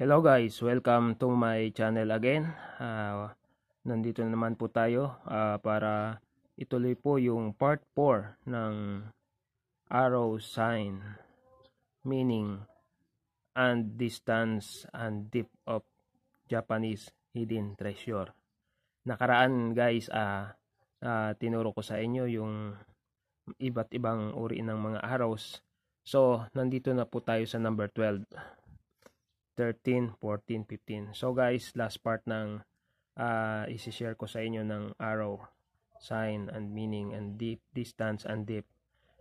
Hello guys, welcome to my channel again. Uh, nandito na naman po tayo uh, para ituloy po yung part 4 ng arrow sign meaning and distance and deep of Japanese hidden treasure. Nakaraan guys, uh, uh, tinuro ko sa inyo yung iba't ibang uri ng mga arrows. So, nandito na po tayo sa number 12. 13, 14, 15. So guys, last part ng uh, isi-share ko sa inyo ng arrow, sign and meaning and deep, distance and deep.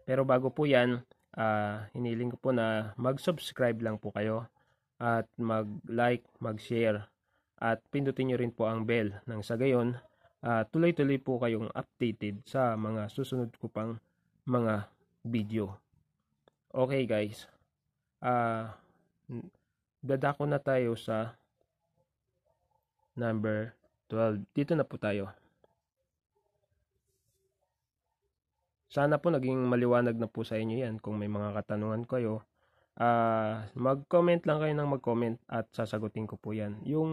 Pero bago po yan, uh, hiniling ko po na mag-subscribe lang po kayo at mag-like, mag-share at pindutin nyo rin po ang bell nang sa gayon uh, tuloy-tuloy po kayong updated sa mga susunod ko pang mga video. Okay guys, uh, dadako na tayo sa number 12. Dito na po tayo. Sana po naging maliwanag na po sa inyo yan. Kung may mga katanungan kayo, uh, mag-comment lang kayo ng mag-comment at sasagutin ko po yan. Yung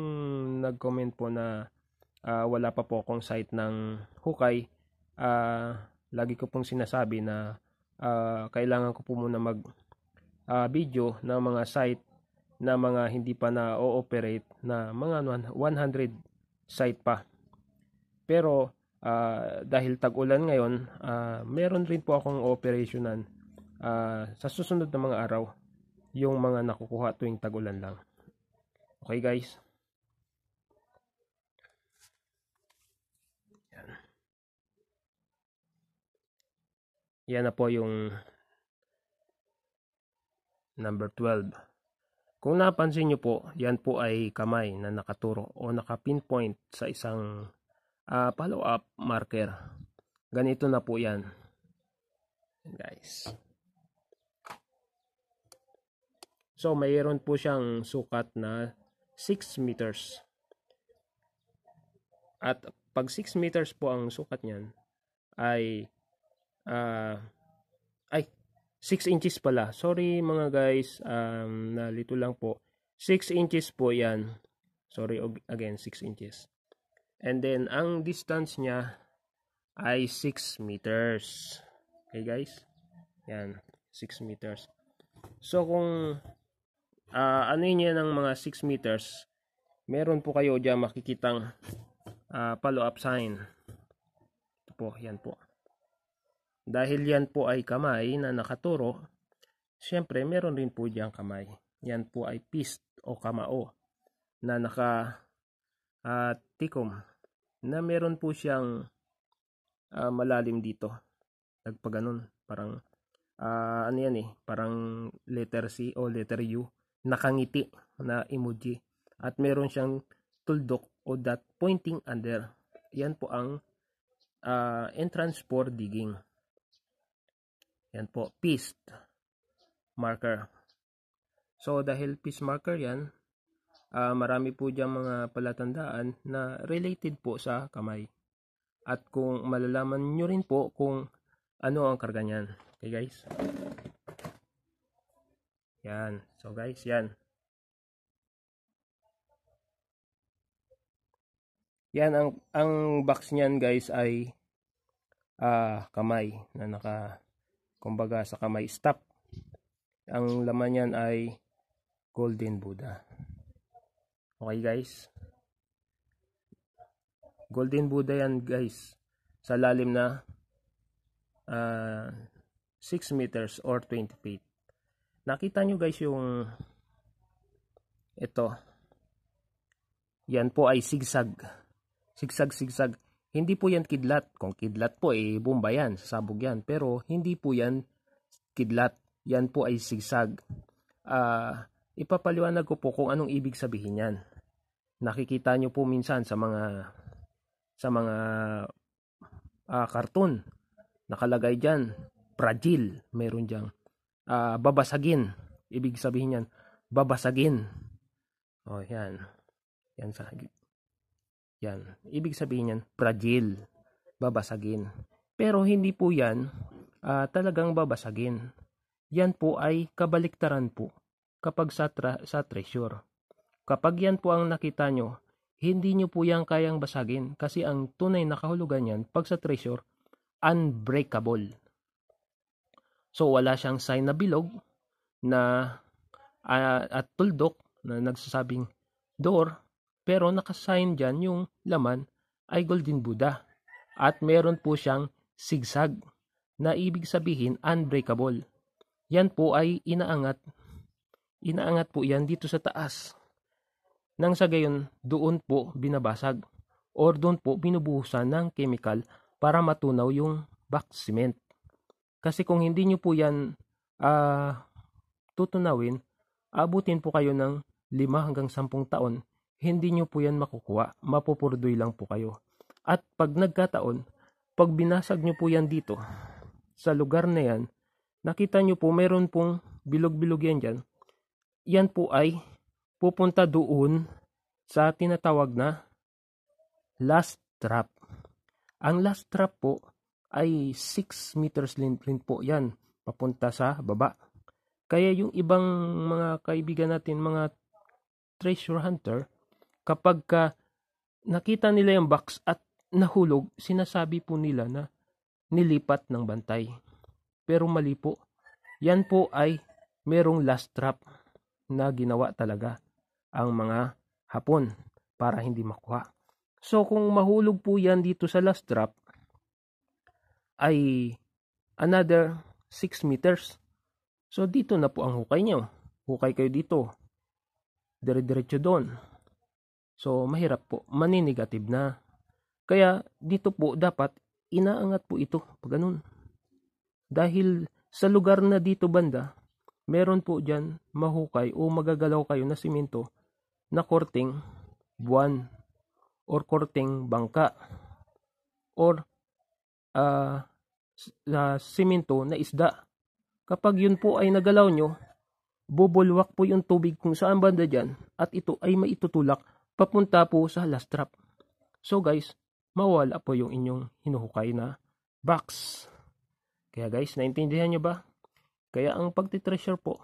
nag-comment po na uh, wala pa po akong site ng hukay, uh, lagi ko pong sinasabi na uh, kailangan ko po muna mag uh, video ng mga site na mga hindi pa na o-operate na mga 100 site pa. Pero uh, dahil tag-ulan ngayon, uh, meron rin po akong operationan uh, ah, sa susunod na mga araw yung mga nakukuha tuwing tag-ulan lang. Okay guys? Yan. Yan na po yung number 12. Kung napansin nyo po, yan po ay kamay na nakaturo o nakapinpoint sa isang uh, follow-up marker. Ganito na po yan. Guys. So, mayroon po siyang sukat na 6 meters. At pag 6 meters po ang sukat niyan, ay uh, 6 inches pala. Sorry mga guys, um, nalito lang po. 6 inches po yan. Sorry again, 6 inches. And then, ang distance niya ay 6 meters. Okay guys? Yan, 6 meters. So, kung uh, ano niya ng mga 6 meters, meron po kayo dyan makikitang uh, follow-up sign. Ito po, yan po. Dahil yan po ay kamay na nakaturo, syempre meron rin po diyang kamay. Yan po ay fist o kamao na naka uh, tikom na meron po siyang uh, malalim dito. Nagpaganon, parang uh, ano yan eh, parang letter C o letter U nakangiti na emoji at meron siyang tuldok o dot pointing under. Yan po ang uh, entrance for digging. Yan po, fist marker. So, dahil fist marker yan, uh, marami po dyan mga palatandaan na related po sa kamay. At kung malalaman nyo rin po kung ano ang karga niyan. Okay guys. Yan. So guys, yan. Yan ang ang box niyan guys ay uh, kamay na naka kumbaga sa kamay stop. Ang laman niyan ay Golden Buddha. Okay guys? Golden Buddha yan guys. Sa lalim na uh, ah, 6 meters or 20 feet. Nakita nyo guys yung ito. Yan po ay sigsag. Sigsag-sigsag. Hindi po yan kidlat. Kung kidlat po, eh, bomba yan, sasabog yan. Pero hindi po yan kidlat. Yan po ay sigsag. Uh, ipapaliwanag ko po kung anong ibig sabihin yan. Nakikita nyo po minsan sa mga sa mga uh, ah, cartoon. Nakalagay dyan, fragile. Meron dyan, uh, ah, babasagin. Ibig sabihin yan, babasagin. O, oh, yan. Yan sa yan. Ibig sabihin yan, fragile. Babasagin. Pero hindi po yan uh, talagang babasagin. Yan po ay kabaliktaran po kapag sa, tra- sa treasure. Kapag yan po ang nakita nyo, hindi nyo po yan kayang basagin kasi ang tunay na kahulugan yan pag sa treasure, unbreakable. So wala siyang sign na bilog na uh, at tuldok na nagsasabing door pero nakasign dyan yung laman ay Golden Buddha. At meron po siyang sigsag na ibig sabihin unbreakable. Yan po ay inaangat. Inaangat po yan dito sa taas. Nang sa gayon, doon po binabasag or doon po binubuhusan ng chemical para matunaw yung back cement. Kasi kung hindi nyo po yan uh, tutunawin, abutin po kayo ng 5 hanggang 10 taon hindi nyo po yan makukuha. Mapupurdoy lang po kayo. At pag nagkataon, pag binasag nyo po yan dito, sa lugar na yan, nakita nyo po mayroon pong bilog-bilog yan dyan. Yan po ay pupunta doon sa tinatawag na last trap. Ang last trap po ay 6 meters length po yan papunta sa baba. Kaya yung ibang mga kaibigan natin, mga treasure hunter, kapag ka nakita nila yung box at nahulog, sinasabi po nila na nilipat ng bantay. Pero mali po. Yan po ay merong last trap na ginawa talaga ang mga hapon para hindi makuha. So kung mahulog po yan dito sa last trap ay another 6 meters. So dito na po ang hukay niyo. Hukay kayo dito. Dire-diretso doon So mahirap po, maninigative na. Kaya dito po dapat inaangat po ito pag ganun. Dahil sa lugar na dito banda, meron po dyan mahukay o magagalaw kayo na simento na korting buwan or korting bangka or uh, uh, simento na isda. Kapag yun po ay nagalaw nyo, bubulwak po yung tubig kung saan banda dyan at ito ay maitutulak papunta po sa last drop. So guys, mawala po yung inyong hinuhukay na box. Kaya guys, naintindihan nyo ba? Kaya ang pagtitreasure po,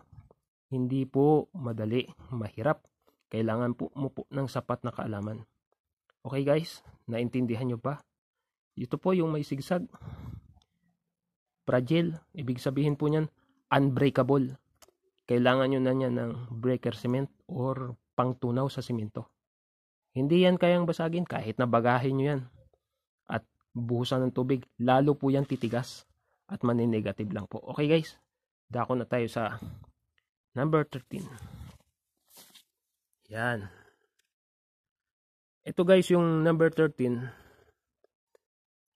hindi po madali, mahirap. Kailangan po mo po ng sapat na kaalaman. Okay guys, naintindihan nyo ba? Ito po yung may sigsag. Fragile, ibig sabihin po niyan, unbreakable. Kailangan nyo na niya ng breaker cement or pangtunaw sa simento. Hindi yan kayang basagin kahit na bagahin nyo yan. At buhusan ng tubig, lalo po yan titigas at maninegative lang po. Okay guys, dako na tayo sa number 13. Yan. Ito guys, yung number 13,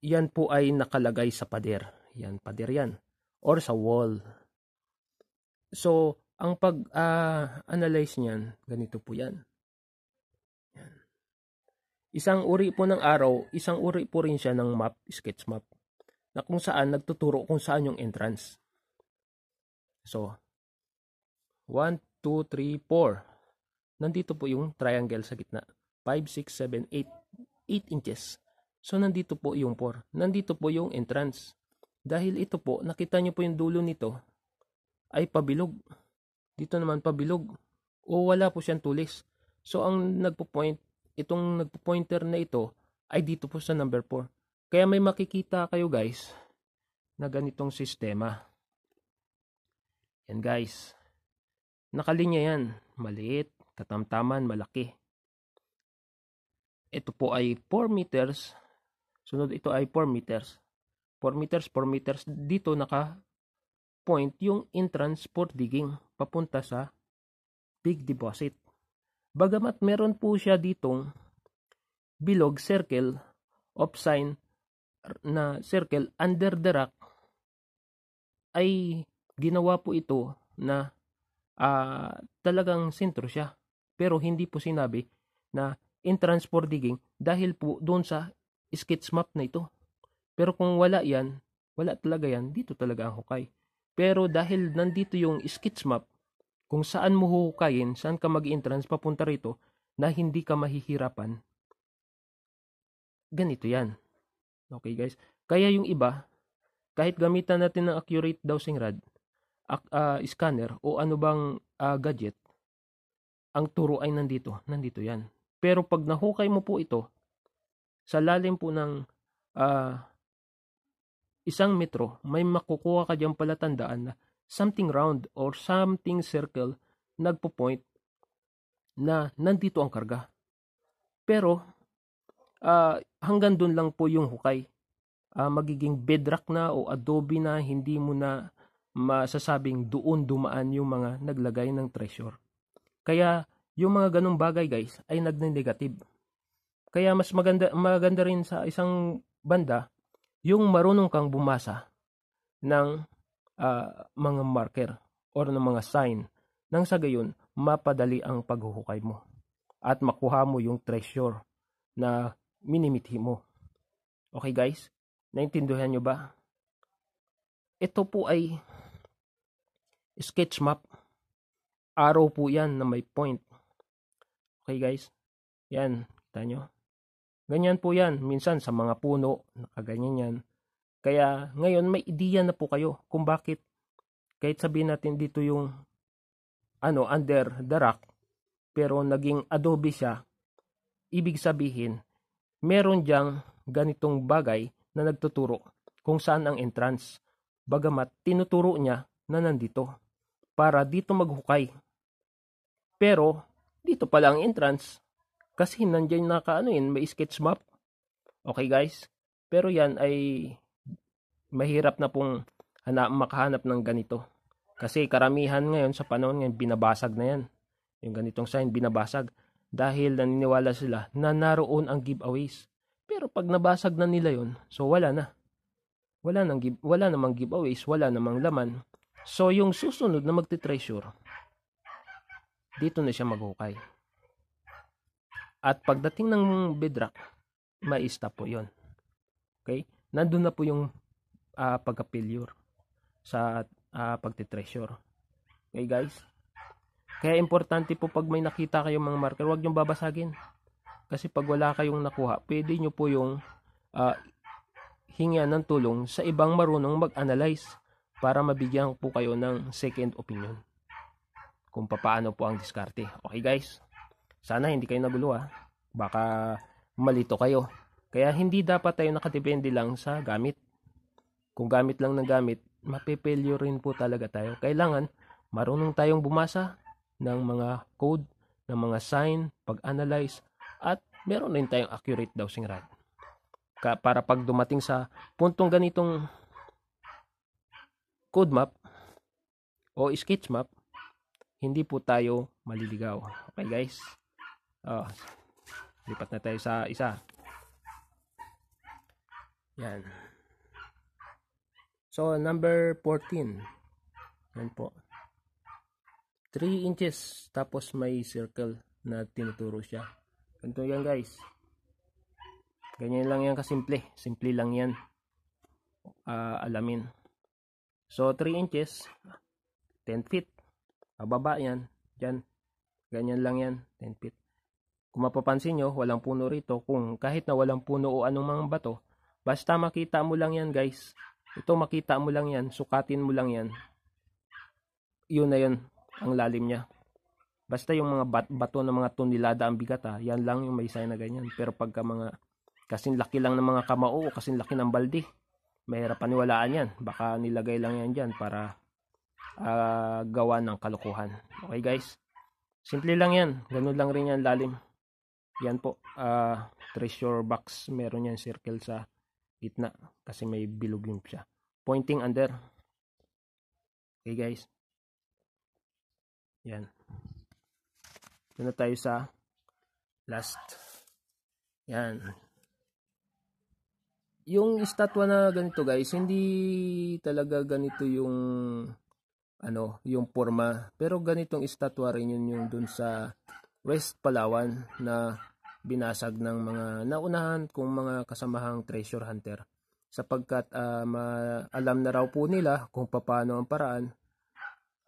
yan po ay nakalagay sa pader. Yan, pader yan. Or sa wall. So, ang pag-analyze ah, uh, niyan, ganito po yan Isang uri po ng araw, isang uri po rin siya ng map, sketch map, na kung saan nagtuturo kung saan yung entrance. So, 1, 2, 3, 4. Nandito po yung triangle sa gitna. 5, 6, 7, 8. 8 inches. So, nandito po yung 4. Nandito po yung entrance. Dahil ito po, nakita nyo po yung dulo nito ay pabilog. Dito naman pabilog. O wala po siyang tulis. So, ang nagpo-point itong nagpo-pointer na ito ay dito po sa number 4. Kaya may makikita kayo guys na ganitong sistema. Yan guys. Nakalinya yan. Maliit, katamtaman, malaki. Ito po ay 4 meters. Sunod ito ay 4 meters. 4 meters, 4 meters. Dito naka point yung entrance for digging papunta sa big deposit. Bagamat meron po siya ditong bilog circle of sign na circle under the rock ay ginawa po ito na uh, talagang sentro siya pero hindi po sinabi na entrance for digging dahil po doon sa sketch map na ito. Pero kung wala yan, wala talaga yan, dito talaga ang hukay. Pero dahil nandito yung sketch map, kung saan mo huhukayin, saan ka mag-entrance papunta rito na hindi ka mahihirapan. Ganito yan. Okay guys. Kaya yung iba, kahit gamitan natin ng accurate dowsing rod, uh, scanner o ano bang uh, gadget, ang turo ay nandito. Nandito yan. Pero pag nahukay mo po ito, sa lalim po ng uh, isang metro, may makukuha ka diyang palatandaan na something round or something circle nagpo-point na nandito ang karga. Pero uh, hanggang doon lang po yung hukay. Uh, magiging bedrock na o adobe na hindi mo na masasabing doon dumaan yung mga naglagay ng treasure. Kaya yung mga ganong bagay guys ay nagne-negative. Kaya mas maganda, maganda rin sa isang banda yung marunong kang bumasa ng uh, mga marker or ng mga sign nang sa gayon mapadali ang paghuhukay mo at makuha mo yung treasure na minimithi mo. Okay guys? Naintindihan nyo ba? Ito po ay sketch map. Arrow po yan na may point. Okay guys? Yan. Kita nyo? Ganyan po yan. Minsan sa mga puno, nakaganyan yan. Kaya ngayon may ideya na po kayo kung bakit kahit sabihin natin dito yung ano under the rock pero naging adobe siya ibig sabihin meron diyang ganitong bagay na nagtuturo kung saan ang entrance bagamat tinuturo niya na nandito para dito maghukay pero dito pala ang entrance kasi nandiyan nakaano yun may sketch map okay guys pero yan ay mahirap na pong hana, makahanap ng ganito. Kasi karamihan ngayon sa panahon ngayon binabasag na yan. Yung ganitong sign binabasag dahil naniniwala sila na naroon ang giveaways. Pero pag nabasag na nila yon, so wala na. Wala nang give, wala namang giveaways, wala namang laman. So yung susunod na magte-treasure, dito na siya maghukay. At pagdating ng bedrock, mai-stop po yon. Okay? Nandun na po yung uh, pagka-failure sa uh, pagte-treasure. Okay guys? Kaya importante po pag may nakita kayong mga marker, huwag niyong babasagin. Kasi pag wala kayong nakuha, pwede niyo po yung uh, hinga ng tulong sa ibang marunong mag-analyze para mabigyan po kayo ng second opinion kung paano po ang diskarte. Okay guys, sana hindi kayo nagulo ha. Baka malito kayo. Kaya hindi dapat tayo nakadepende lang sa gamit. Kung gamit lang ng gamit, mapipilyo rin po talaga tayo. Kailangan marunong tayong bumasa ng mga code, ng mga sign, pag-analyze, at meron rin tayong accurate dosing rate. Ka para pag dumating sa puntong ganitong code map o sketch map, hindi po tayo maliligaw. Okay guys? Oh, lipat na tayo sa isa. Yan. So, number 14. Yan po. 3 inches. Tapos may circle na tinuturo siya. Ganito yan guys. Ganyan lang yan kasimple. Simple lang yan. Uh, alamin. So, 3 inches. 10 feet. Ababa yan. Yan. Ganyan lang yan. 10 feet. Kung mapapansin nyo, walang puno rito. Kung kahit na walang puno o anumang bato, basta makita mo lang yan guys ito makita mo lang yan, sukatin mo lang yan. Yun na yun, ang lalim niya. Basta yung mga bat bato ng mga tonelada ang bigat ha, yan lang yung may sign na ganyan. Pero pagka mga, kasing laki lang ng mga kamao o kasing laki ng balde, mahirap paniwalaan yan. Baka nilagay lang yan dyan para uh, gawa ng kalokohan. Okay guys? Simple lang yan. Ganun lang rin yan lalim. Yan po. Uh, treasure box. Meron yan circle sa gitna kasi may bilog yung siya. Pointing under. Okay guys. Yan. Doon na tayo sa last. Yan. Yung statwa na ganito guys, hindi talaga ganito yung ano, yung forma. Pero ganitong statwa rin yun yung dun sa West Palawan na binasag ng mga naunahan kung mga kasamahang treasure hunter sapagkat uh, ma- alam na raw po nila kung paano ang paraan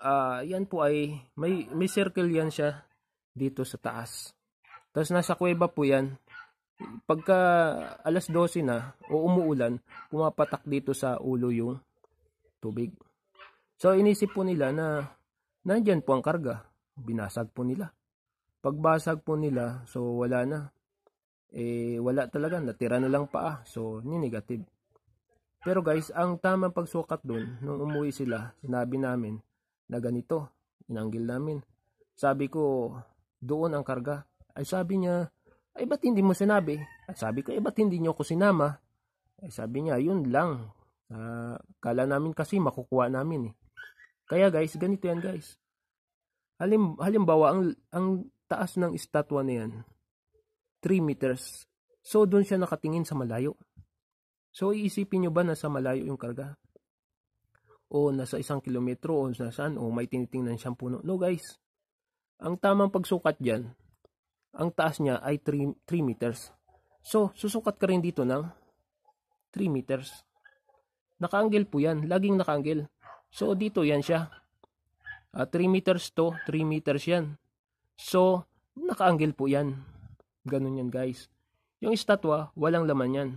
uh, yan po ay may may circle yan siya dito sa taas tapos nasa kuweba po yan pagka alas 12 na o umuulan pumapatak dito sa ulo yung tubig so inisip po nila na nandyan po ang karga binasag po nila Pagbasag po nila, so wala na. Eh, wala talaga. Natira na lang paa. So, ni negative. Pero guys, ang tamang pagsukat dun, nung umuwi sila, sinabi namin na ganito. Inanggil namin. Sabi ko, doon ang karga. Ay sabi niya, ay ba't hindi mo sinabi? At sabi ko, ay eh, ba't hindi niyo ako sinama? Ay sabi niya, yun lang. Uh, ah, kala namin kasi makukuha namin eh. Kaya guys, ganito yan guys. Halim, halimbawa, ang, ang taas ng estatwa na yan, 3 meters. So, doon siya nakatingin sa malayo. So, iisipin nyo ba na sa malayo yung karga? O nasa isang kilometro o nasaan o may tinitingnan siyang puno? No guys, ang tamang pagsukat dyan, ang taas niya ay 3, 3 meters. So, susukat ka rin dito ng 3 meters. Nakaanggel po yan, laging nakaanggel. So, dito yan siya. Uh, ah, 3 meters to, 3 meters yan. So, nakaanggil po yan. Ganun yan guys. Yung estatwa, walang laman yan.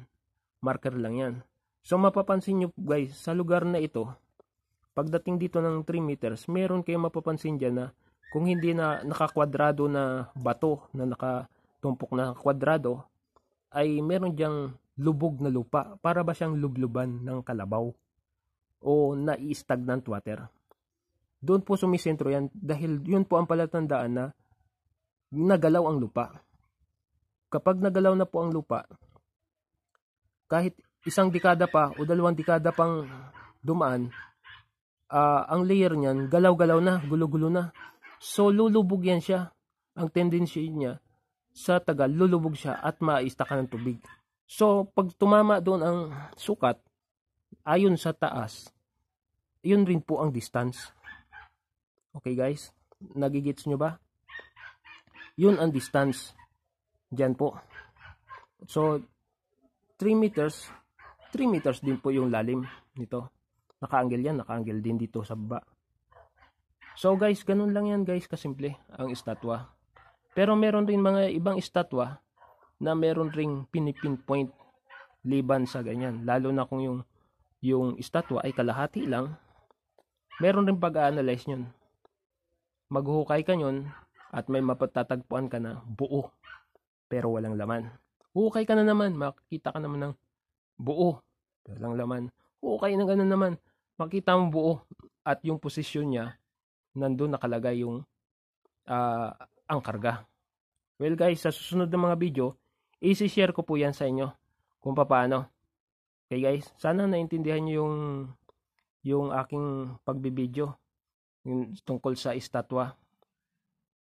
Marker lang yan. So, mapapansin nyo guys, sa lugar na ito, pagdating dito ng 3 meters, meron kayong mapapansin dyan na kung hindi na nakakwadrado na bato na nakatumpok na kwadrado, ay meron diyang lubog na lupa para ba siyang lubluban ng kalabaw o nai-stagnant water. Doon po sumisentro yan dahil yun po ang palatandaan na nagalaw ang lupa. Kapag nagalaw na po ang lupa, kahit isang dekada pa o dalawang dekada pang dumaan, uh, ang layer niyan, galaw-galaw na, gulo-gulo na. So, lulubog yan siya. Ang tendency niya, sa tagal, lulubog siya at maista ka ng tubig. So, pag tumama doon ang sukat, ayon sa taas, yun rin po ang distance. Okay guys, nagigits nyo ba? Yun ang distance. Diyan po. So, 3 meters, 3 meters din po yung lalim nito. Nakaanggel yan, nakaanggel din dito sa baba. So guys, ganun lang yan guys, kasimple ang estatwa. Pero meron din mga ibang estatwa na meron ring pinipinpoint liban sa ganyan. Lalo na kung yung, yung estatwa ay kalahati lang, meron rin pag-analyze nyon. Maghuhukay ka nyon, at may mapatatagpuan ka na buo pero walang laman. Okay ka na naman, makikita ka naman ng buo, pero walang laman. Okay na ganun naman, makita mo buo at yung posisyon niya, nandun nakalagay yung uh, ang karga. Well guys, sa susunod na mga video, isi-share ko po yan sa inyo kung paano. Okay guys, sana naintindihan nyo yung yung aking pagbibideo yung tungkol sa estatwa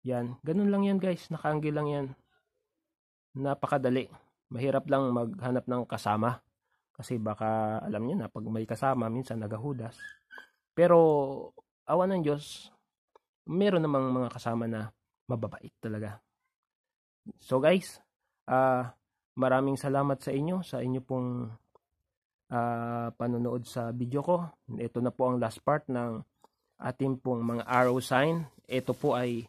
yan, ganun lang yan guys, nakaanggil lang yan. Napakadali. Mahirap lang maghanap ng kasama. Kasi baka alam niyo na pag may kasama minsan nagahudas. Pero awa ng Diyos, meron namang mga kasama na mababait talaga. So guys, uh, maraming salamat sa inyo sa inyo pong uh, panonood sa video ko. Ito na po ang last part ng ating pong mga arrow sign. Ito po ay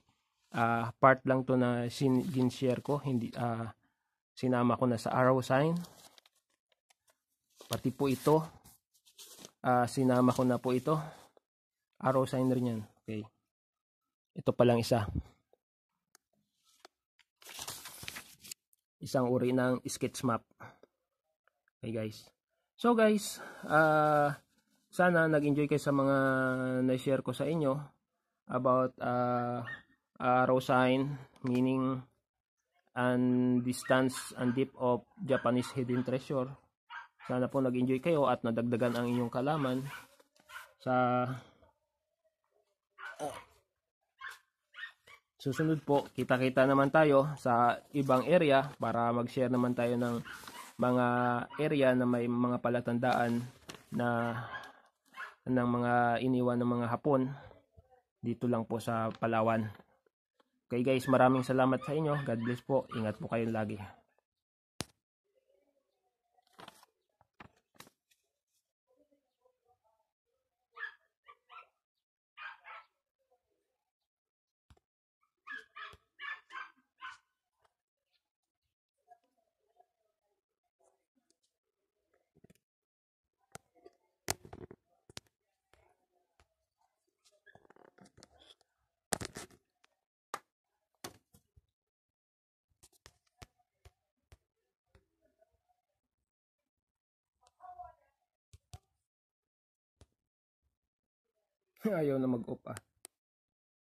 uh, part lang to na sin gin-share ko hindi uh, sinama ko na sa arrow sign pati po ito uh, sinama ko na po ito arrow sign rin yan okay ito pa lang isa isang uri ng sketch map okay guys so guys uh, sana nag-enjoy kayo sa mga na-share ko sa inyo about uh, uh, row sign meaning and distance and depth of Japanese hidden treasure. Sana po nag-enjoy kayo at nadagdagan ang inyong kalaman sa susunod po. Kita-kita naman tayo sa ibang area para mag-share naman tayo ng mga area na may mga palatandaan na ng mga iniwan ng mga Hapon dito lang po sa Palawan. Okay guys, maraming salamat sa inyo. God bless po. Ingat po kayong lagi. Ayaw na mag upa ah.